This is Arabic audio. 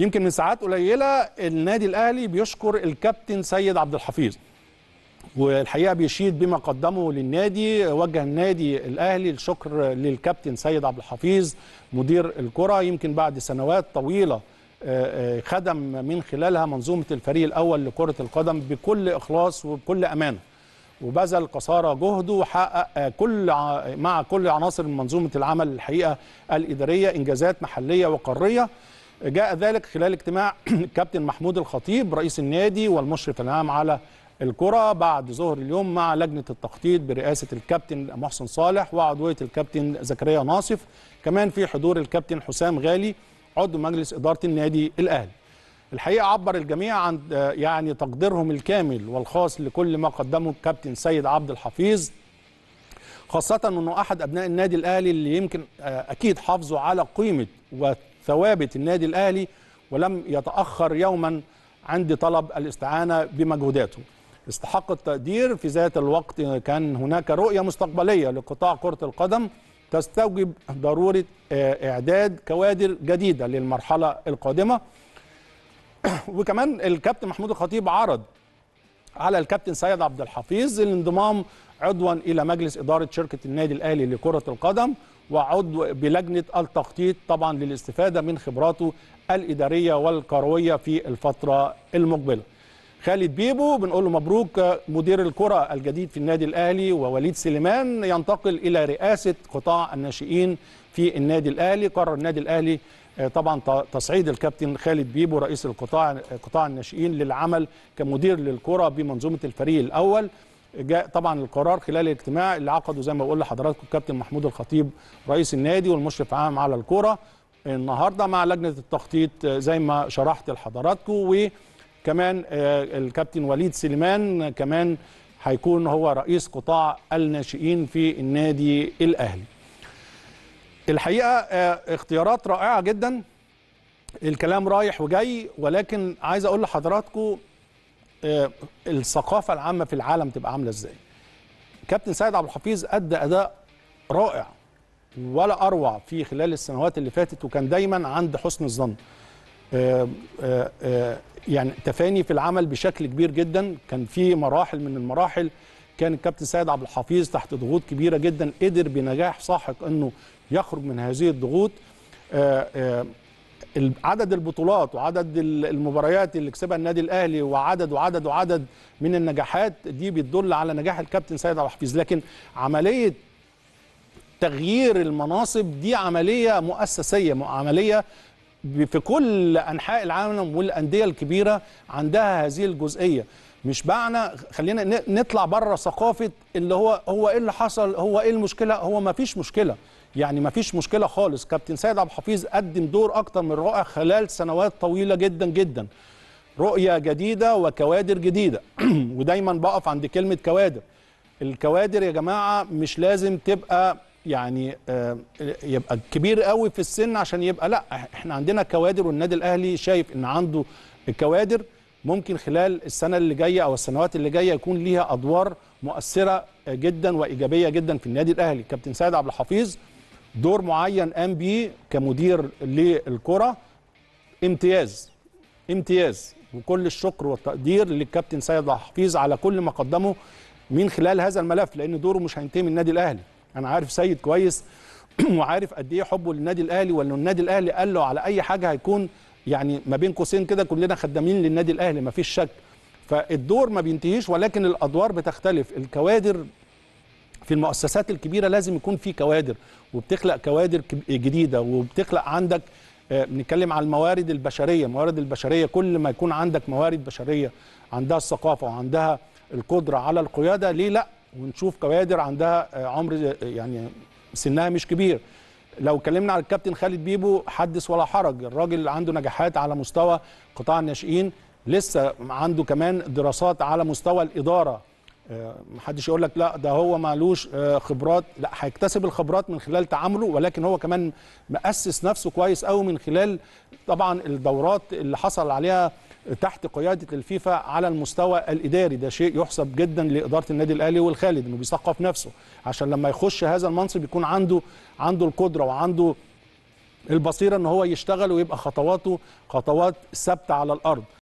يمكن من ساعات قليله النادي الاهلي بيشكر الكابتن سيد عبد الحفيظ والحقيقه بيشيد بما قدمه للنادي وجه النادي الاهلي الشكر للكابتن سيد عبد الحفيظ مدير الكره يمكن بعد سنوات طويله آه، آه، خدم من خلالها منظومه الفريق الاول لكره القدم بكل اخلاص وبكل امانه وبذل قصارى جهده وحقق آه، كل مع كل عناصر منظومه العمل الحقيقه الاداريه انجازات محليه وقاريه جاء ذلك خلال اجتماع الكابتن محمود الخطيب رئيس النادي والمشرف العام على الكرة بعد ظهر اليوم مع لجنة التخطيط برئاسة الكابتن محسن صالح وعضوية الكابتن زكريا ناصف كمان في حضور الكابتن حسام غالي عضو مجلس إدارة النادي الأهلي الحقيقة عبر الجميع عن آه، يعني تقديرهم الكامل والخاص لكل ما قدمه الكابتن سيد عبد الحفيظ خاصة أنه أحد أبناء النادي الأهلي اللي يمكن آه، أكيد حافظوا على قيمة ثوابت النادي الأهلي ولم يتأخر يوما عند طلب الاستعانة بمجهوداته استحق التقدير في ذات الوقت كان هناك رؤية مستقبلية لقطاع كرة القدم تستوجب ضرورة إعداد كوادر جديدة للمرحلة القادمة وكمان الكابتن محمود الخطيب عرض على الكابتن سيد عبد الحفيظ الانضمام عضوا الى مجلس اداره شركه النادي الاهلي لكره القدم وعضو بلجنه التخطيط طبعا للاستفاده من خبراته الاداريه والكرويه في الفتره المقبله. خالد بيبو بنقول له مبروك مدير الكره الجديد في النادي الاهلي ووليد سليمان ينتقل الى رئاسه قطاع الناشئين في النادي الاهلي، قرر النادي الاهلي آه، طبعا تصعيد الكابتن خالد بيبو رئيس القطاع قطاع الناشئين للعمل كمدير للكره بمنظومه الفريق الاول جاء طبعا القرار خلال الاجتماع اللي عقده زي ما بقول لحضراتكم الكابتن محمود الخطيب رئيس النادي والمشرف عام على الكوره النهارده مع لجنه التخطيط آه، زي ما شرحت لحضراتكم وكمان آه، الكابتن وليد سليمان كمان هيكون هو رئيس قطاع الناشئين في النادي الاهلي. الحقيقه آه، اختيارات رائعه جدا الكلام رايح وجاي ولكن عايز اقول لحضراتكم آه، الثقافه العامه في العالم تبقى عامله ازاي كابتن سيد عبد الحفيظ ادى اداء رائع ولا اروع في خلال السنوات اللي فاتت وكان دايما عند حسن الظن آه، آه، يعني تفاني في العمل بشكل كبير جدا كان في مراحل من المراحل كان الكابتن سيد عبد الحفيظ تحت ضغوط كبيره جدا قدر بنجاح ساحق انه يخرج من هذه الضغوط عدد البطولات وعدد المباريات اللي كسبها النادي الاهلي وعدد وعدد وعدد من النجاحات دي بتدل على نجاح الكابتن سيد عبد الحفيظ لكن عمليه تغيير المناصب دي عمليه مؤسسيه عمليه في كل انحاء العالم والانديه الكبيره عندها هذه الجزئيه مش معنى خلينا نطلع بره ثقافه اللي هو هو ايه اللي حصل هو ايه المشكله هو ما فيش مشكله يعني ما فيش مشكله خالص كابتن سيد عبد الحفيظ قدم دور اكتر من رائع خلال سنوات طويله جدا جدا رؤيه جديده وكوادر جديده ودايما بقف عند كلمه كوادر الكوادر يا جماعه مش لازم تبقى يعني آه، يبقى كبير قوي في السن عشان يبقى لا احنا عندنا كوادر والنادي الاهلي شايف ان عنده كوادر ممكن خلال السنه اللي جايه او السنوات اللي جايه يكون ليها ادوار مؤثره جدا وايجابيه جدا في النادي الاهلي كابتن سيد عبد الحفيظ دور معين قام بيه كمدير للكره امتياز امتياز وكل الشكر والتقدير للكابتن سيد عبد الحفيظ على كل ما قدمه من خلال هذا الملف لان دوره مش هينتهي من النادي الاهلي انا عارف سيد كويس وعارف قد ايه حبه للنادي الاهلي ولو النادي الاهلي قال له على اي حاجه هيكون يعني ما بين قوسين كده كلنا خدامين للنادي الاهلي ما فيش شك فالدور ما بينتهيش ولكن الادوار بتختلف الكوادر في المؤسسات الكبيره لازم يكون في كوادر وبتخلق كوادر جديده وبتخلق عندك آه، بنتكلم على الموارد البشريه الموارد البشريه كل ما يكون عندك موارد بشريه عندها الثقافه وعندها القدره على القياده ليه لا ونشوف كوادر عندها آه، عمر آه، يعني سنها مش كبير لو اتكلمنا على الكابتن خالد بيبو حدث ولا حرج الراجل عنده نجاحات على مستوى قطاع الناشئين لسه عنده كمان دراسات على مستوى الاداره آه، محدش يقول لك لا ده هو مالوش آه، خبرات لا هيكتسب الخبرات من خلال تعامله ولكن هو كمان مؤسس نفسه كويس قوي من خلال طبعا الدورات اللي حصل عليها تحت قياده الفيفا على المستوى الاداري ده شيء يحسب جدا لاداره النادي الاهلي والخالد انه بيثقف نفسه عشان لما يخش هذا المنصب يكون عنده عنده القدره وعنده البصيره ان هو يشتغل ويبقى خطواته خطوات ثابته على الارض